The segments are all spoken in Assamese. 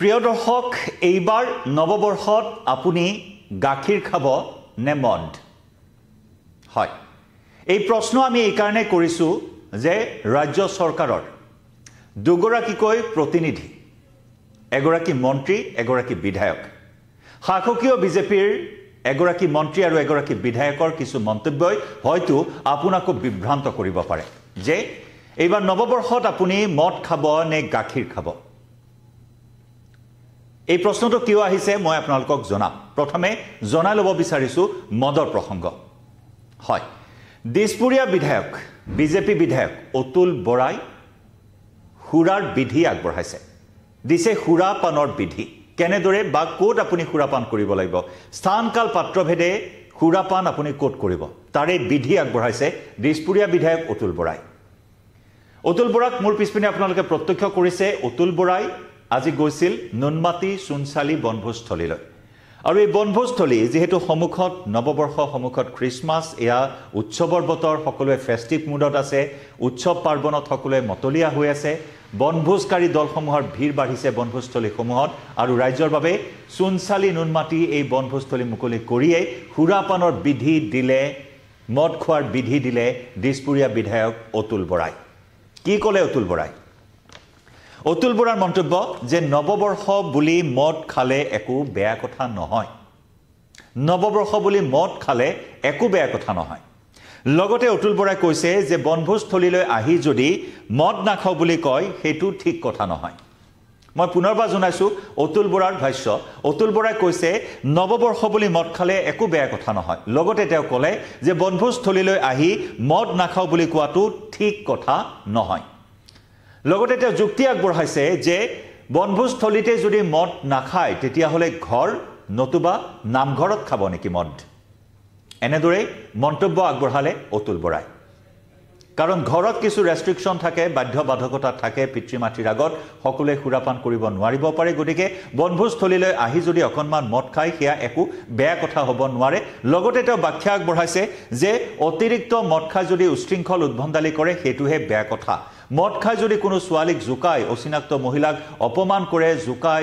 প্ৰিয় দৰ্শক এইবাৰ নৱবৰ্ষত আপুনি গাখীৰ খাব নে মদ হয় এই প্ৰশ্ন আমি এইকাৰণে কৰিছোঁ যে ৰাজ্য চৰকাৰৰ দুগৰাকীকৈ প্ৰতিনিধি এগৰাকী মন্ত্ৰী এগৰাকী বিধায়ক শাসকীয় বিজেপিৰ এগৰাকী মন্ত্ৰী আৰু এগৰাকী বিধায়কৰ কিছু মন্তব্যই হয়তো আপোনাকো বিভ্ৰান্ত কৰিব পাৰে যে এইবাৰ নৱবৰ্ষত আপুনি মদ খাব নে গাখীৰ খাব এই প্ৰশ্নটো কিয় আহিছে মই আপোনালোকক জনাম প্ৰথমে জনাই ল'ব বিচাৰিছোঁ মদৰ প্ৰসংগ হয় দিছপুৰীয়া বিধায়ক বিজেপি বিধায়ক অতুল বৰাই সুৰাৰ বিধি আগবঢ়াইছে দিছে সুৰা সুৰাপানৰ বিধি কেনেদৰে বা ক'ত আপুনি সুৰাপান কৰিব লাগিব স্থান কাল পাত্ৰভেদে সুৰাপান আপুনি ক'ত কৰিব তাৰে বিধি আগবঢ়াইছে দিছপুৰীয়া বিধায়ক অতুল বৰাই অতুল বৰাক মোৰ পিছপিনে আপোনালোকে প্ৰত্যক্ষ কৰিছে অতুল বৰাই আজি গৈছিল নুনমাটি সোণচালি বনভোজস্থলীলৈ আৰু এই বনভোজস্থলী যিহেতু সন্মুখত নৱবৰ্ষ সন্মুখত খ্ৰীষ্টমাছ এয়া উৎসৱৰ বতৰ সকলোৱে ফেষ্টিভ মুডত আছে উৎসৱ পাৰ্বণত সকলোৱে মতলীয়া হৈ আছে বনভোজকাৰী দলসমূহৰ ভিৰ বাঢ়িছে বনভোজস্থলীসমূহত আৰু ৰাইজৰ বাবে সোণচালি নুনমাটি এই বনভোজস্থলী মুকলি কৰিয়েই সুৰাপানৰ বিধি দিলে মদ খোৱাৰ বিধি দিলে দিছপুৰীয়া বিধায়ক অতুল বৰাই কি ক'লে অতুল বৰাই অতুল বৰাৰ মন্তব্য যে নৱবৰ্ষ বুলি মদ খালে একো বেয়া কথা নহয় নৱবৰ্ষ বুলি মদ খালে একো বেয়া কথা নহয় লগতে অতুল বৰাই কৈছে যে বনভোজস্থলীলৈ আহি যদি মদ নাখাওঁ বুলি কয় সেইটো ঠিক কথা নহয় মই পুনৰবাৰ জনাইছোঁ অতুল বৰাৰ ভাষ্য অতুল বৰাই কৈছে নৱবৰ্ষ বুলি মদ খালে একো বেয়া কথা নহয় লগতে তেওঁ ক'লে যে বনভোজস্থলীলৈ আহি মদ নাখাওঁ বুলি কোৱাটো ঠিক কথা নহয় লগতে তেওঁ যুক্তি আগবঢ়াইছে যে বনভোজস্থলীতে যদি মদ নাখায় তেতিয়াহ'লে ঘৰ নতুবা নামঘৰত খাব নেকি মদ এনেদৰেই মন্তব্য আগবঢ়ালে অতুল বৰাই কাৰণ ঘৰত কিছু ৰেষ্ট্ৰিকশ্যন থাকে বাধ্যবাধকতা থাকে পিতৃ মাতৃৰ আগত সকলোৱে সুৰাপান কৰিব নোৱাৰিব পাৰে গতিকে বনভোজস্থলীলৈ আহি যদি অকণমান মদ খায় সেয়া একো বেয়া কথা হ'ব নোৱাৰে লগতে তেওঁ বাখ্যা আগবঢ়াইছে যে অতিৰিক্ত মদ খাই যদি উশৃংখল উদ্ভণ্ডালি কৰে সেইটোহে বেয়া কথা মদ খাই যদি কোনো ছোৱালীক জোকায় অচিনাক্ত মহিলাক অপমান কৰে জোকাই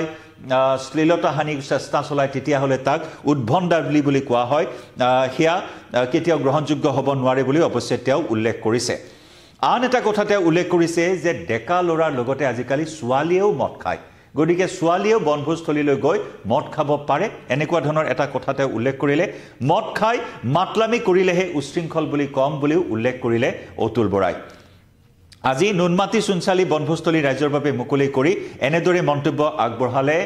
শ্লীলতা হানি চেষ্টা চলায় তেতিয়াহ'লে তাক উদ্ভণ্ডা বুলি বুলি কোৱা হয় সেয়া কেতিয়াও গ্ৰহণযোগ্য হ'ব নোৱাৰে বুলি অৱশ্যে তেওঁ উল্লেখ কৰিছে আন এটা কথা তেওঁ উল্লেখ কৰিছে যে ডেকা ল'ৰাৰ লগতে আজিকালি ছোৱালীয়েও মদ খায় গতিকে ছোৱালীয়েও বনভোজস্থলীলৈ গৈ মদ খাব পাৰে এনেকুৱা ধৰণৰ এটা কথা তেওঁ উল্লেখ কৰিলে মদ খাই মাতলামি কৰিলেহে উশৃংখল বুলি কম বুলিও উল্লেখ কৰিলে অতুল বৰাই আজি নুনমাটি সুনচালী বনভোজস্থলী ৰাইজৰ বাবে মুকলি কৰি এনেদৰে মন্তব্য আগবঢ়ালে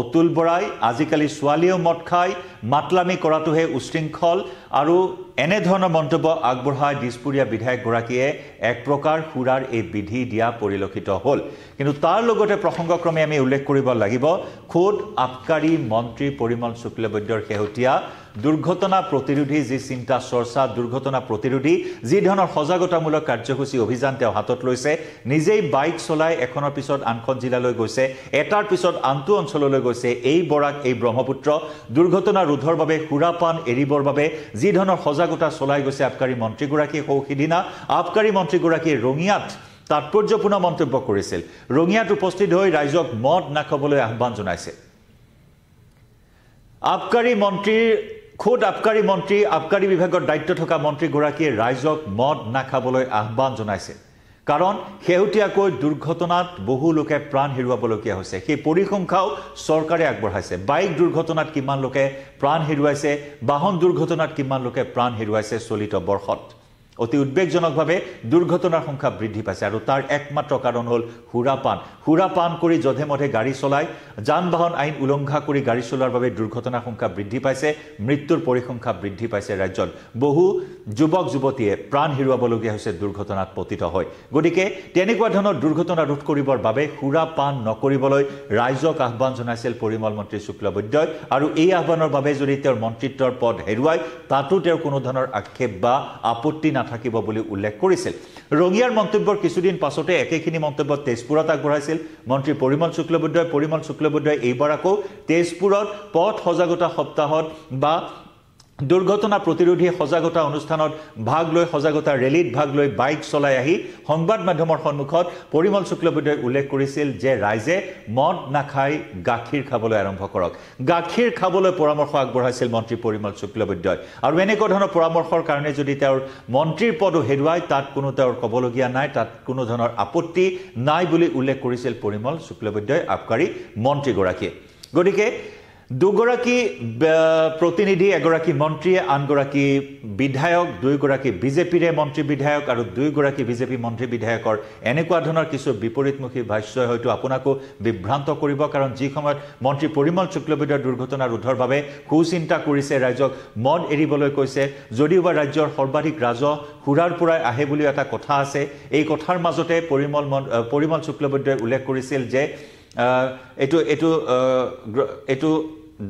অতুল বৰাই আজিকালি ছোৱালীয়েও মদ খায় মাতলামি কৰাটোহে উশৃংখল আৰু এনেধৰণৰ মন্তব্য আগবঢ়াই দিছপুৰীয়া বিধায়কগৰাকীয়ে এক প্ৰকাৰ সুৰাৰ এই বিধি দিয়া পৰিলক্ষিত হ'ল কিন্তু তাৰ লগতে প্ৰসংগক্ৰমে আমি উল্লেখ কৰিব লাগিব খোদ আবকাৰী মন্ত্ৰী পৰিমল শুক্লবৈদ্যৰ শেহতীয়া দুৰ্ঘটনা প্ৰতিৰোধী যি চিন্তা চৰ্চা দুৰ্ঘটনা প্ৰতিৰোধী যি ধৰণৰ সজাগতামূলক কাৰ্যসূচী অভিযান তেওঁ হাতত লৈছে নিজেই বাইক চলাই এখনৰ পিছত আনখন জিলালৈ গৈছে এটাৰ পিছত আনটো অঞ্চললৈ গৈছে এই বৰাক এই ব্ৰহ্মপুত্ৰ দুৰ্ঘটনা ৰোধৰ বাবে সুৰাপান এৰিবৰ বাবে যি ধৰণৰ সজাগ সজাগতা চলাই গৈছে আবকাৰী মন্ত্ৰীগৰাকী সৌ সিদিনা আবকাৰী মন্ত্ৰীগৰাকীয়ে ৰঙিয়াত তাৎপৰ্যপূৰ্ণ মন্তব্য কৰিছিল ৰঙিয়াত উপস্থিত হৈ ৰাইজক মদ নাখাবলৈ আহ্বান জনাইছে আবকাৰী মন্ত্ৰীৰ খোদ আবকাৰী মন্ত্ৰী আবকাৰী বিভাগৰ দায়িত্ব থকা মন্ত্ৰীগৰাকীয়ে ৰাইজক মদ নাখাবলৈ আহ্বান জনাইছে কাৰণ শেহতীয়াকৈ দুৰ্ঘটনাত বহু লোকে প্ৰাণ হেৰুৱাবলগীয়া হৈছে সেই পৰিসংখ্যাও চৰকাৰে আগবঢ়াইছে বাইক দুৰ্ঘটনাত কিমান লোকে প্ৰাণ হেৰুৱাইছে বাহন দুৰ্ঘটনাত কিমান লোকে প্ৰাণ হেৰুৱাইছে চলিত বৰ্ষত অতি উদ্বেগজনকভাৱে দুৰ্ঘটনাৰ সংখ্যা বৃদ্ধি পাইছে আৰু তাৰ একমাত্ৰ কাৰণ হ'ল সুৰাপান সুৰাপান কৰি যধে মধে গাড়ী চলাই যান বাহন আইন উলংঘা কৰি গাড়ী চলোৱাৰ বাবে দুৰ্ঘটনাৰ সংখ্যা বৃদ্ধি পাইছে মৃত্যুৰ পৰিসংখ্যা বৃদ্ধি পাইছে ৰাজ্যত বহু যুৱক যুৱতীয়ে প্ৰাণ হেৰুৱাবলগীয়া হৈছে দুৰ্ঘটনাত পতিত হয় গতিকে তেনেকুৱা ধৰণৰ দুৰ্ঘটনা ৰোধ কৰিবৰ বাবে সুৰাপান নকৰিবলৈ ৰাইজক আহ্বান জনাইছিল পৰিমল মন্ত্ৰী শুক্ল বৈদ্যই আৰু এই আহ্বানৰ বাবে যদি তেওঁৰ মন্ত্ৰিত্বৰ পদ হেৰুৱায় তাতো তেওঁৰ কোনো ধৰণৰ আক্ষেপ বা আপত্তি নাথাকে নাথাকিব বুলি উল্লেখ কৰিছিল ৰঙিয়াৰ মন্তব্যৰ কিছুদিন পাছতে একেখিনি মন্তব্য তেজপুৰত আগবঢ়াইছিল মন্ত্ৰী পৰিমল শুক্লবৈদ্যই পৰিমল শুক্লবৈদ্যই এইবাৰ আকৌ তেজপুৰত পথ সজাগতা সপ্তাহত বা দুৰ্ঘটনা প্ৰতিৰোধী সজাগতা অনুষ্ঠানত ভাগ লৈ সজাগতা ৰেলীত ভাগ লৈ বাইক চলাই আহি সংবাদ মাধ্যমৰ সন্মুখত পৰিমল শুক্লবৈদ্যই উল্লেখ কৰিছিল যে ৰাইজে মদ নাখাই গাখীৰ খাবলৈ আৰম্ভ কৰক গাখীৰ খাবলৈ পৰামৰ্শ আগবঢ়াইছিল মন্ত্ৰী পৰিমল শুক্লবৈদ্যই আৰু এনেকুৱা ধৰণৰ পৰামৰ্শৰ কাৰণে যদি তেওঁৰ মন্ত্ৰীৰ পদো হেৰুৱাই তাত কোনো তেওঁৰ ক'বলগীয়া নাই তাত কোনো ধৰণৰ আপত্তি নাই বুলি উল্লেখ কৰিছিল পৰিমল শুক্লবৈদ্যই আবকাৰী মন্ত্ৰীগৰাকীয়ে গতিকে দুগৰাকী প্ৰতিনিধি এগৰাকী মন্ত্ৰীয়ে আনগৰাকী বিধায়ক দুয়োগৰাকী বিজেপিৰে মন্ত্ৰী বিধায়ক আৰু দুয়োগৰাকী বিজেপি মন্ত্ৰী বিধায়কৰ এনেকুৱা ধৰণৰ কিছু বিপৰীতমুখী ভাষ্যই হয়তো আপোনাকো বিভ্ৰান্ত কৰিব কাৰণ যি সময়ত মন্ত্ৰী পৰিমল শুক্লবিধৰ দুৰ্ঘটনা ৰোধৰ বাবে সুচিন্তা কৰিছে ৰাইজক মদ এৰিবলৈ কৈছে যদিও বা ৰাজ্যৰ সৰ্বাধিক ৰাজহ সুৰাৰ পৰাই আহে বুলিও এটা কথা আছে এই কথাৰ মাজতে পৰিমল পৰিমল শুক্লবৈদ্যই উল্লেখ কৰিছিল যে এইটো এইটো এইটো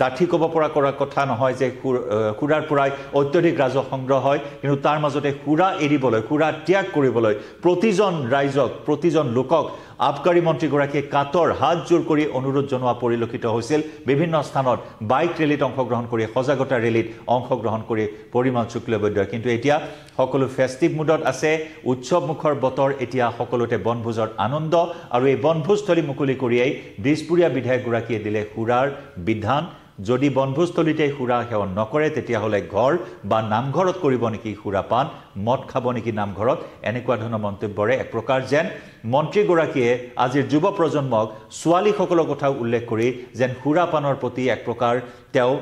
ডাঠি ক'ব পৰা কৰা কথা নহয় যে সুৰ সুৰাৰ পৰাই অত্যধিক ৰাজহ সংগ্ৰহ হয় কিন্তু তাৰ মাজতে সুৰা এৰিবলৈ সুৰা ত্যাগ কৰিবলৈ প্ৰতিজন ৰাইজক প্ৰতিজন লোকক আবকাৰী মন্ত্ৰীগৰাকীয়ে কাটৰ হাত জোৰ কৰি অনুৰোধ জনোৱা পৰিলক্ষিত হৈছিল বিভিন্ন স্থানত বাইক ৰেলীত অংশগ্ৰহণ কৰি সজাগতা ৰেলীত অংশগ্ৰহণ কৰি পৰিমাণ চুক্লবদ্ধ কিন্তু এতিয়া সকলো ফেষ্টিভ মুডত আছে উৎসৱমুখৰ বতৰ এতিয়া সকলোতে বনভোজৰ আনন্দ আৰু এই বনভোজস্থলী মুকলি কৰিয়েই দিছপুৰীয়া বিধায়কগৰাকীয়ে দিলে সুৰাৰ বিধান যদি বনভোজস্থলীতে সুৰা সেৱন নকৰে তেতিয়াহ'লে ঘৰ বা নামঘৰত কৰিব নেকি সুৰা সুৰাপান মদ খাব নেকি নামঘৰত এনেকুৱা ধৰণৰ মন্তব্যৰে এক প্ৰকাৰ যেন মন্ত্ৰীগৰাকীয়ে আজিৰ যুৱ প্ৰজন্মক ছোৱালীসকলৰ কথা উল্লেখ কৰি যেন সুৰাপানৰ প্ৰতি এক প্ৰকাৰ তেওঁ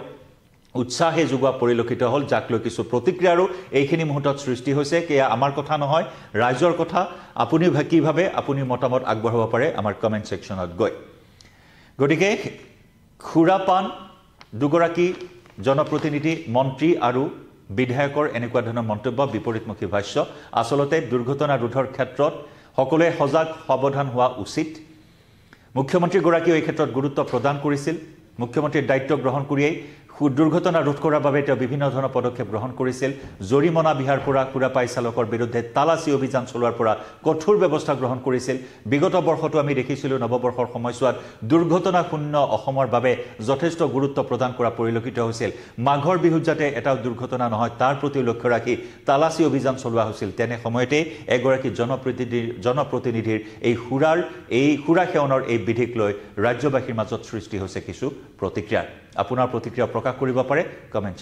উৎসাহে যোগোৱা পৰিলক্ষিত হ'ল যাক লৈ কিছু প্ৰতিক্ৰিয়াৰো এইখিনি মুহূৰ্তত সৃষ্টি হৈছে সেয়া আমাৰ কথা নহয় ৰাইজৰ কথা আপুনি কিভাৱে আপুনি মতামত আগবঢ়াব পাৰে আমাৰ কমেণ্ট ছেকশ্যনত গৈ গতিকে সুৰাপান দুগৰাকী জনপ্ৰতিনিধি মন্ত্ৰী আৰু বিধায়কৰ এনেকুৱা ধৰণৰ মন্তব্য বিপৰীতমুখী ভাষ্য আচলতে দুৰ্ঘটনা ৰোধৰ ক্ষেত্ৰত সকলোৱে সজাগ সাৱধান হোৱা উচিত মুখ্যমন্ত্ৰীগৰাকীয়েও এই ক্ষেত্ৰত গুৰুত্ব প্ৰদান কৰিছিল মুখ্যমন্ত্ৰীৰ দায়িত্ব গ্ৰহণ কৰিয়েই দুৰ্ঘটনা ৰোধ কৰাৰ বাবে তেওঁ বিভিন্ন ধৰণৰ পদক্ষেপ গ্ৰহণ কৰিছিল জৰিমনা বিহাৰ পৰা সুৰাপাই চালকৰ বিৰুদ্ধে তালাচী অভিযান চলোৱাৰ পৰা কঠোৰ ব্যৱস্থা গ্ৰহণ কৰিছিল বিগত বৰ্ষতো আমি দেখিছিলোঁ নৱবৰ্ষৰ সময়ছোৱাত দুৰ্ঘটনা শূন্য অসমৰ বাবে যথেষ্ট গুৰুত্ব প্ৰদান কৰা পৰিলক্ষিত হৈছিল মাঘৰ বিহুত যাতে এটাও দুৰ্ঘটনা নহয় তাৰ প্ৰতিও লক্ষ্য ৰাখি তালাচী অভিযান চলোৱা হৈছিল তেনে সময়তে এগৰাকী জনপ্ৰতিনিধি জনপ্ৰতিনিধিৰ এই সুৰাৰ এই সুৰা সেৱনৰ এই বিধিক লৈ ৰাজ্যবাসীৰ মাজত সৃষ্টি হৈছে কিছু প্ৰতিক্ৰিয়া আপোনাৰ প্ৰতিক্ৰিয়া প্ৰকাশ কৰিব পাৰে কমেণ্ট